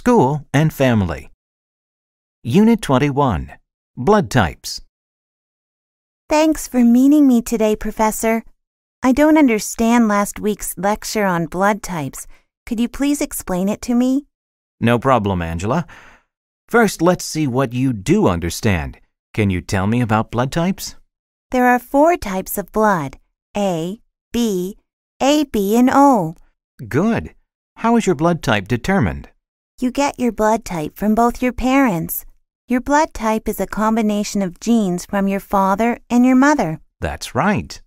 School and Family. Unit 21 Blood Types. Thanks for meeting me today, Professor. I don't understand last week's lecture on blood types. Could you please explain it to me? No problem, Angela. First, let's see what you do understand. Can you tell me about blood types? There are four types of blood A, B, AB, and O. Good. How is your blood type determined? You get your blood type from both your parents. Your blood type is a combination of genes from your father and your mother. That's right.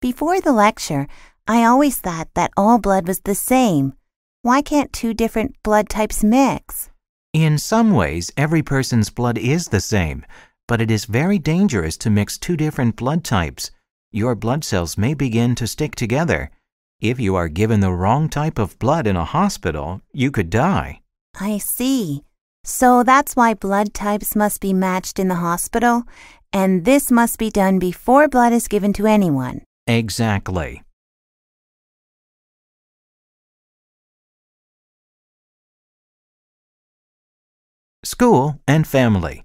Before the lecture, I always thought that all blood was the same. Why can't two different blood types mix? In some ways, every person's blood is the same, but it is very dangerous to mix two different blood types. Your blood cells may begin to stick together, if you are given the wrong type of blood in a hospital, you could die. I see. So that's why blood types must be matched in the hospital, and this must be done before blood is given to anyone. Exactly. School and Family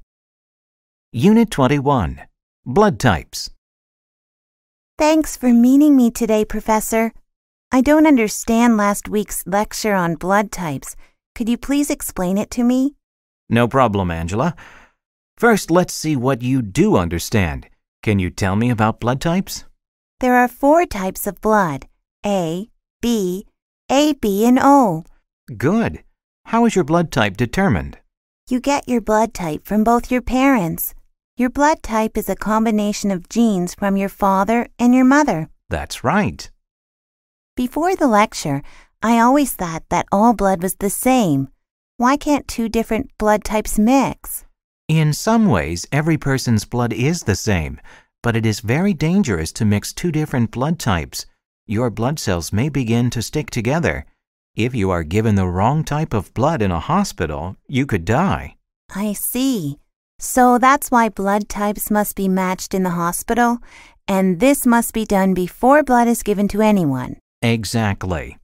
Unit 21 Blood Types Thanks for meeting me today, Professor. I don't understand last week's lecture on blood types. Could you please explain it to me? No problem, Angela. First, let's see what you do understand. Can you tell me about blood types? There are four types of blood A, B, AB, and O. Good. How is your blood type determined? You get your blood type from both your parents. Your blood type is a combination of genes from your father and your mother. That's right. Before the lecture, I always thought that all blood was the same. Why can't two different blood types mix? In some ways, every person's blood is the same, but it is very dangerous to mix two different blood types. Your blood cells may begin to stick together. If you are given the wrong type of blood in a hospital, you could die. I see. So that's why blood types must be matched in the hospital, and this must be done before blood is given to anyone. Exactly.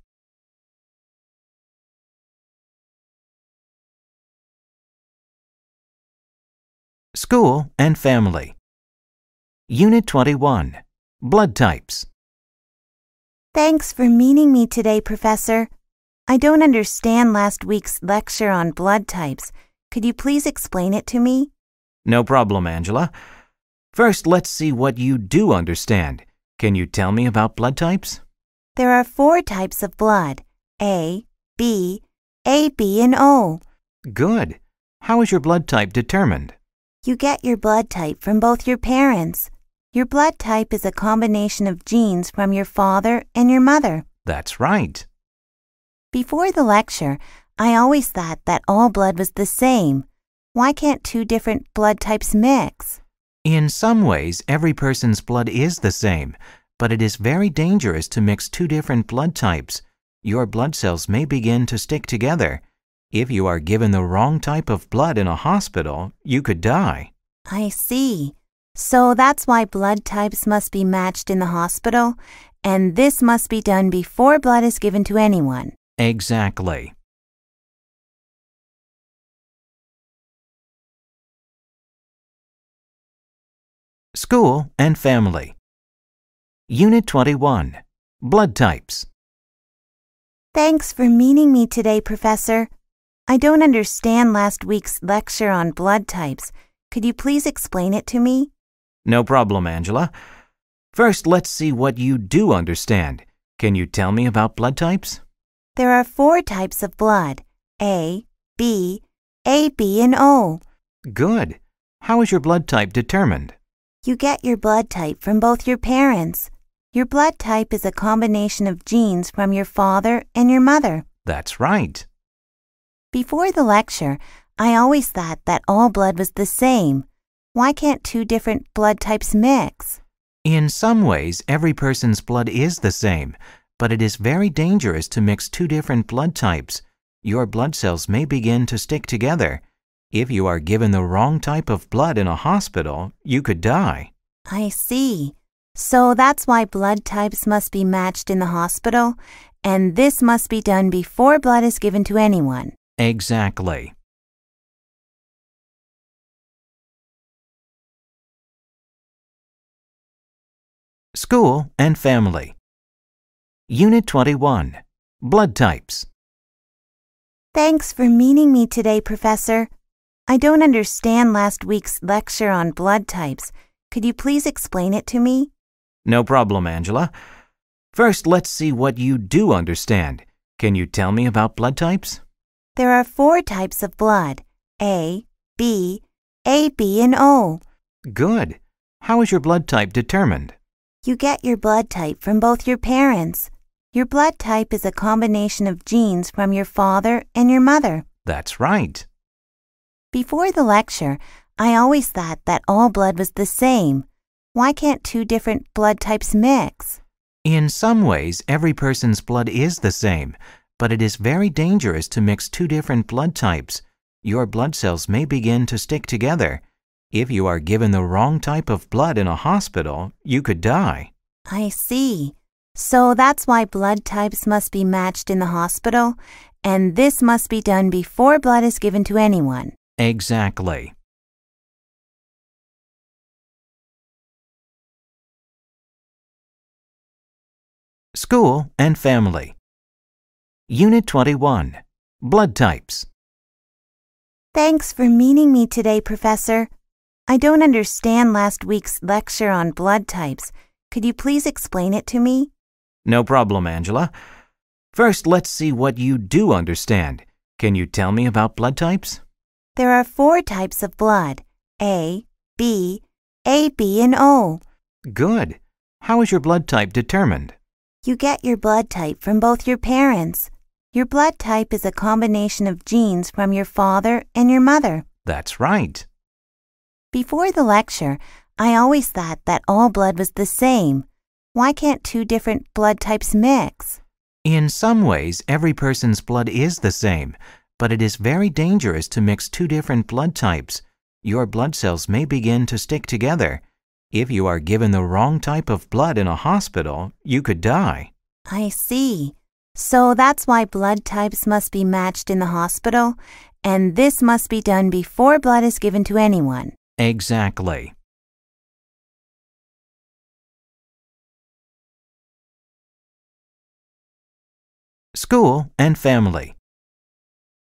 School and Family Unit 21 Blood Types Thanks for meeting me today, Professor. I don't understand last week's lecture on blood types. Could you please explain it to me? No problem, Angela. First, let's see what you do understand. Can you tell me about blood types? There are four types of blood A, B, AB, and O. Good. How is your blood type determined? You get your blood type from both your parents. Your blood type is a combination of genes from your father and your mother. That's right. Before the lecture, I always thought that all blood was the same. Why can't two different blood types mix? In some ways, every person's blood is the same, but it is very dangerous to mix two different blood types. Your blood cells may begin to stick together. If you are given the wrong type of blood in a hospital, you could die. I see. So that's why blood types must be matched in the hospital, and this must be done before blood is given to anyone. Exactly. School and family. Unit 21 Blood Types. Thanks for meeting me today, Professor. I don't understand last week's lecture on blood types. Could you please explain it to me? No problem, Angela. First, let's see what you do understand. Can you tell me about blood types? There are four types of blood A, B, AB, and O. Good. How is your blood type determined? You get your blood type from both your parents. Your blood type is a combination of genes from your father and your mother. That's right. Before the lecture, I always thought that all blood was the same. Why can't two different blood types mix? In some ways, every person's blood is the same, but it is very dangerous to mix two different blood types. Your blood cells may begin to stick together. If you are given the wrong type of blood in a hospital, you could die. I see. So that's why blood types must be matched in the hospital, and this must be done before blood is given to anyone. Exactly. School and Family Unit 21 Blood Types Thanks for meeting me today, Professor. I don't understand last week's lecture on blood types. Could you please explain it to me? No problem, Angela. First, let's see what you do understand. Can you tell me about blood types? There are four types of blood A, B, AB, and O. Good. How is your blood type determined? You get your blood type from both your parents. Your blood type is a combination of genes from your father and your mother. That's right. Before the lecture, I always thought that all blood was the same. Why can't two different blood types mix? In some ways, every person's blood is the same, but it is very dangerous to mix two different blood types. Your blood cells may begin to stick together. If you are given the wrong type of blood in a hospital, you could die. I see. So that's why blood types must be matched in the hospital, and this must be done before blood is given to anyone. Exactly. School and Family. Unit 21 Blood Types. Thanks for meeting me today, Professor. I don't understand last week's lecture on blood types. Could you please explain it to me? No problem, Angela. First, let's see what you do understand. Can you tell me about blood types? There are four types of blood A, B, AB, and O. Good. How is your blood type determined? You get your blood type from both your parents. Your blood type is a combination of genes from your father and your mother. That's right. Before the lecture, I always thought that all blood was the same. Why can't two different blood types mix? In some ways, every person's blood is the same, but it is very dangerous to mix two different blood types. Your blood cells may begin to stick together, if you are given the wrong type of blood in a hospital, you could die. I see. So that's why blood types must be matched in the hospital, and this must be done before blood is given to anyone. Exactly. School and Family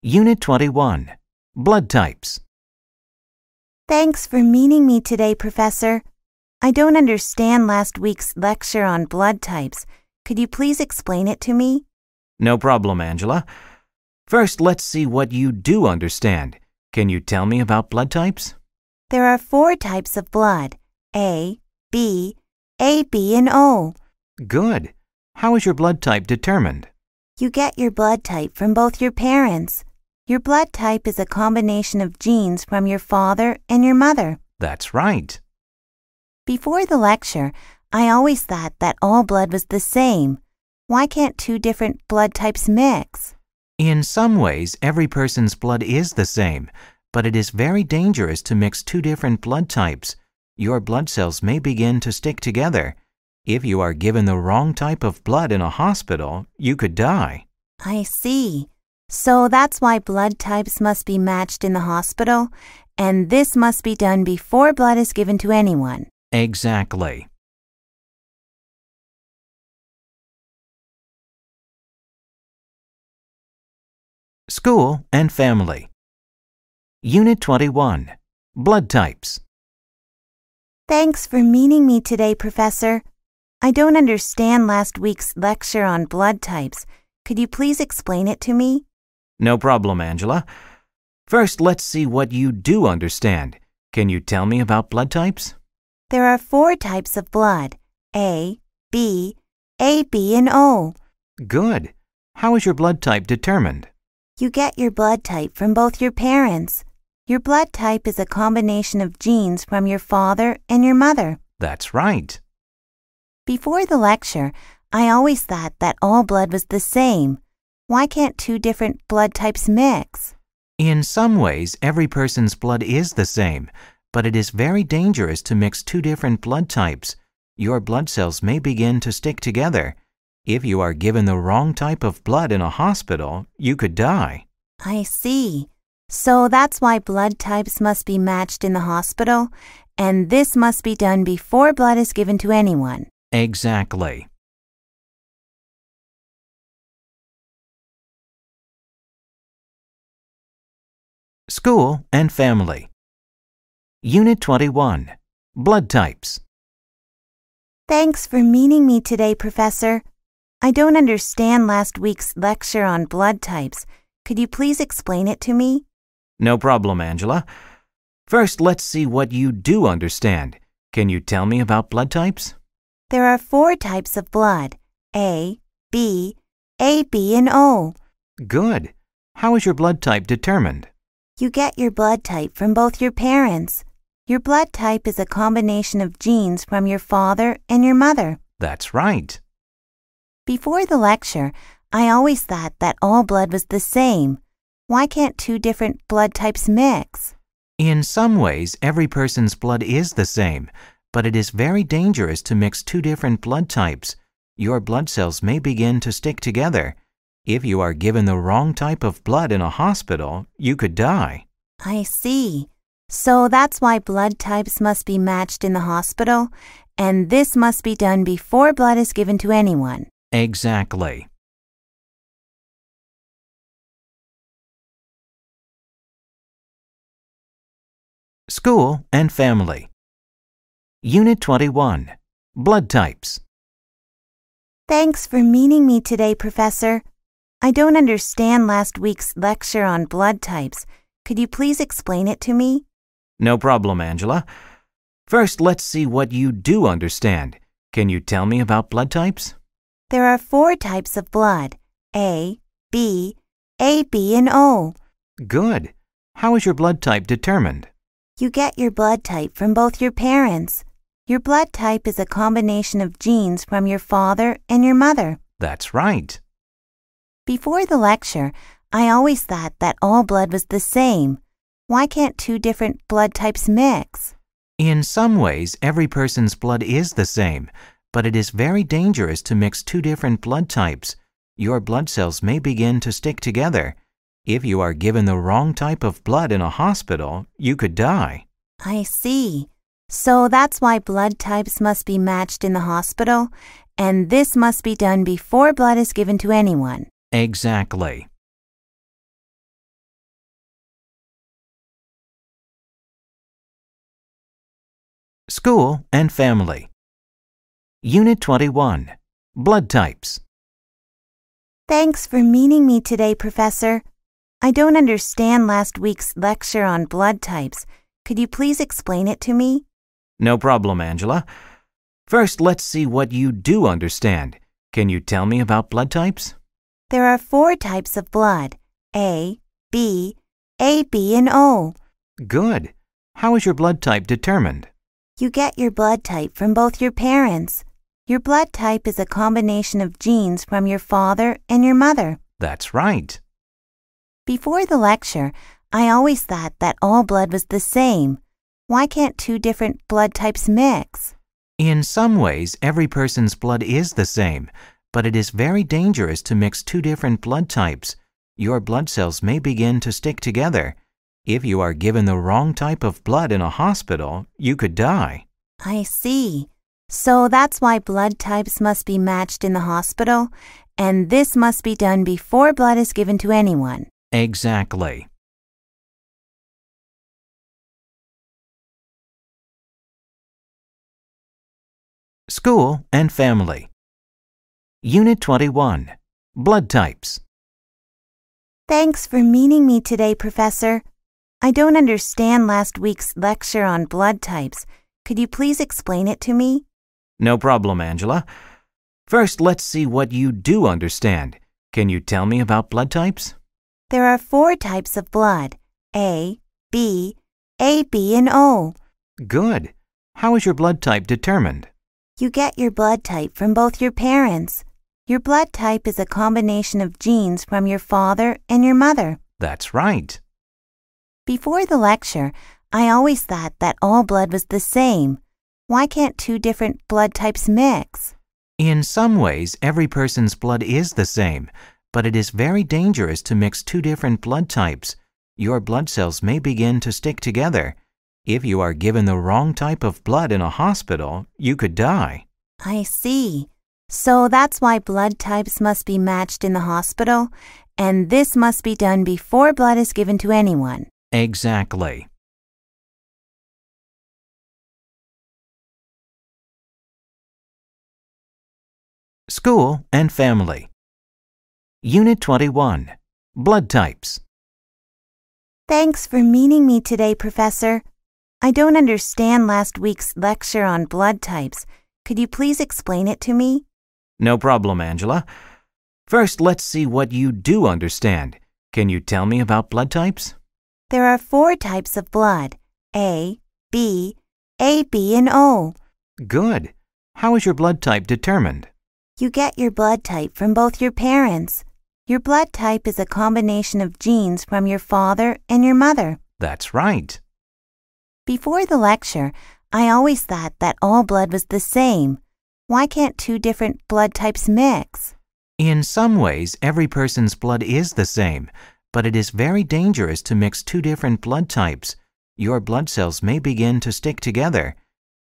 Unit 21 Blood Types Thanks for meeting me today, Professor. I don't understand last week's lecture on blood types. Could you please explain it to me? No problem, Angela. First, let's see what you do understand. Can you tell me about blood types? There are four types of blood A, B, AB, and O. Good. How is your blood type determined? You get your blood type from both your parents. Your blood type is a combination of genes from your father and your mother. That's right. Before the lecture, I always thought that all blood was the same. Why can't two different blood types mix? In some ways, every person's blood is the same, but it is very dangerous to mix two different blood types. Your blood cells may begin to stick together. If you are given the wrong type of blood in a hospital, you could die. I see. So that's why blood types must be matched in the hospital, and this must be done before blood is given to anyone. Exactly. School and Family Unit 21 Blood Types Thanks for meeting me today, Professor. I don't understand last week's lecture on blood types. Could you please explain it to me? No problem, Angela. First, let's see what you do understand. Can you tell me about blood types? There are four types of blood A, B, AB, and O. Good. How is your blood type determined? You get your blood type from both your parents. Your blood type is a combination of genes from your father and your mother. That's right. Before the lecture, I always thought that all blood was the same. Why can't two different blood types mix? In some ways, every person's blood is the same, but it is very dangerous to mix two different blood types. Your blood cells may begin to stick together. If you are given the wrong type of blood in a hospital, you could die. I see. So that's why blood types must be matched in the hospital, and this must be done before blood is given to anyone. Exactly. School and family. Unit 21 Blood Types. Thanks for meeting me today, Professor. I don't understand last week's lecture on blood types. Could you please explain it to me? No problem, Angela. First, let's see what you do understand. Can you tell me about blood types? There are four types of blood A, B, AB, and O. Good. How is your blood type determined? You get your blood type from both your parents. Your blood type is a combination of genes from your father and your mother. That's right. Before the lecture, I always thought that all blood was the same. Why can't two different blood types mix? In some ways, every person's blood is the same, but it is very dangerous to mix two different blood types. Your blood cells may begin to stick together. If you are given the wrong type of blood in a hospital, you could die. I see. So that's why blood types must be matched in the hospital, and this must be done before blood is given to anyone. Exactly. School and Family Unit 21 Blood Types Thanks for meeting me today, Professor. I don't understand last week's lecture on blood types. Could you please explain it to me? No problem, Angela. First, let's see what you do understand. Can you tell me about blood types? There are four types of blood A, B, AB, and O. Good. How is your blood type determined? You get your blood type from both your parents. Your blood type is a combination of genes from your father and your mother. That's right. Before the lecture, I always thought that all blood was the same. Why can't two different blood types mix? In some ways, every person's blood is the same, but it is very dangerous to mix two different blood types. Your blood cells may begin to stick together. If you are given the wrong type of blood in a hospital, you could die. I see. So that's why blood types must be matched in the hospital, and this must be done before blood is given to anyone. Exactly. School and Family. Unit 21 Blood Types. Thanks for meeting me today, Professor. I don't understand last week's lecture on blood types. Could you please explain it to me? No problem, Angela. First, let's see what you do understand. Can you tell me about blood types? There are four types of blood A, B, AB, and O. Good. How is your blood type determined? You get your blood type from both your parents. Your blood type is a combination of genes from your father and your mother. That's right. Before the lecture, I always thought that all blood was the same. Why can't two different blood types mix? In some ways, every person's blood is the same, but it is very dangerous to mix two different blood types. Your blood cells may begin to stick together, if you are given the wrong type of blood in a hospital, you could die. I see. So that's why blood types must be matched in the hospital, and this must be done before blood is given to anyone. Exactly. School and Family Unit 21 Blood Types Thanks for meeting me today, Professor. I don't understand last week's lecture on blood types. Could you please explain it to me? No problem, Angela. First, let's see what you do understand. Can you tell me about blood types? There are four types of blood, A, B, AB, and O. Good. How is your blood type determined? You get your blood type from both your parents. Your blood type is a combination of genes from your father and your mother. That's right. Before the lecture, I always thought that all blood was the same. Why can't two different blood types mix? In some ways, every person's blood is the same, but it is very dangerous to mix two different blood types. Your blood cells may begin to stick together. If you are given the wrong type of blood in a hospital, you could die. I see. So that's why blood types must be matched in the hospital, and this must be done before blood is given to anyone. Exactly. School and Family Unit 21 Blood Types Thanks for meeting me today, Professor. I don't understand last week's lecture on blood types. Could you please explain it to me? No problem, Angela. First, let's see what you do understand. Can you tell me about blood types? There are four types of blood A, B, AB, and O. Good. How is your blood type determined? You get your blood type from both your parents. Your blood type is a combination of genes from your father and your mother. That's right. Before the lecture, I always thought that all blood was the same. Why can't two different blood types mix? In some ways, every person's blood is the same, but it is very dangerous to mix two different blood types. Your blood cells may begin to stick together.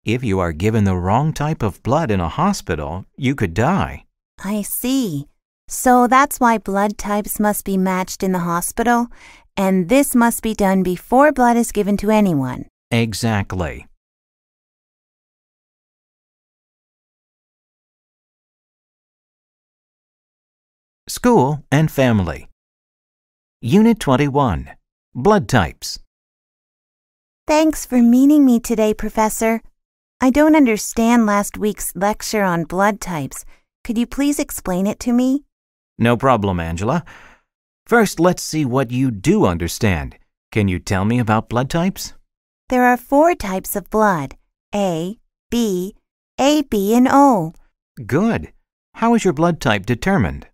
If you are given the wrong type of blood in a hospital, you could die. I see. So that's why blood types must be matched in the hospital, and this must be done before blood is given to anyone. Exactly. School and family. Unit 21 Blood Types. Thanks for meeting me today, Professor. I don't understand last week's lecture on blood types. Could you please explain it to me? No problem, Angela. First, let's see what you do understand. Can you tell me about blood types? There are four types of blood A, B, AB, and O. Good. How is your blood type determined?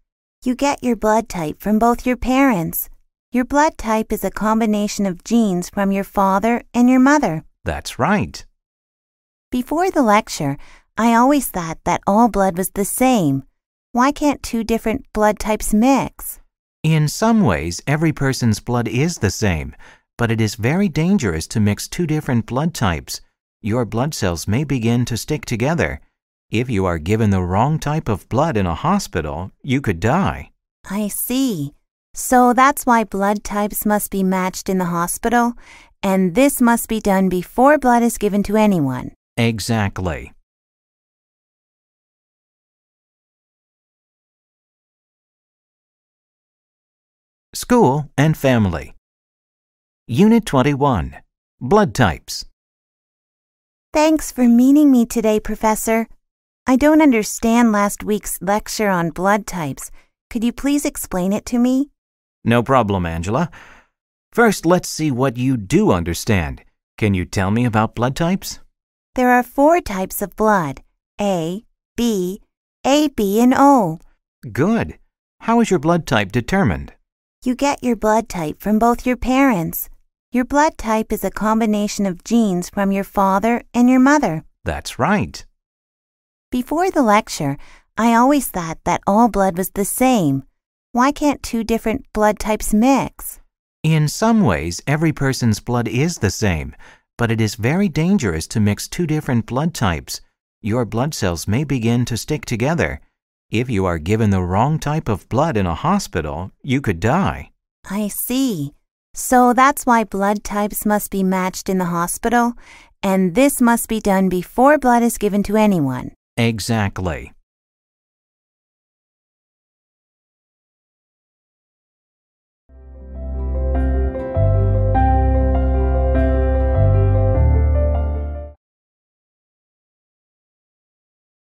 You get your blood type from both your parents. Your blood type is a combination of genes from your father and your mother. That's right. Before the lecture, I always thought that all blood was the same. Why can't two different blood types mix? In some ways, every person's blood is the same, but it is very dangerous to mix two different blood types. Your blood cells may begin to stick together. If you are given the wrong type of blood in a hospital, you could die. I see. So that's why blood types must be matched in the hospital, and this must be done before blood is given to anyone. Exactly. School and Family Unit 21 Blood Types Thanks for meeting me today, Professor. I don't understand last week's lecture on blood types. Could you please explain it to me? No problem, Angela. First, let's see what you do understand. Can you tell me about blood types? There are four types of blood A, B, AB, and O. Good. How is your blood type determined? You get your blood type from both your parents. Your blood type is a combination of genes from your father and your mother. That's right. Before the lecture, I always thought that all blood was the same. Why can't two different blood types mix? In some ways, every person's blood is the same, but it is very dangerous to mix two different blood types. Your blood cells may begin to stick together. If you are given the wrong type of blood in a hospital, you could die. I see. So that's why blood types must be matched in the hospital, and this must be done before blood is given to anyone. Exactly.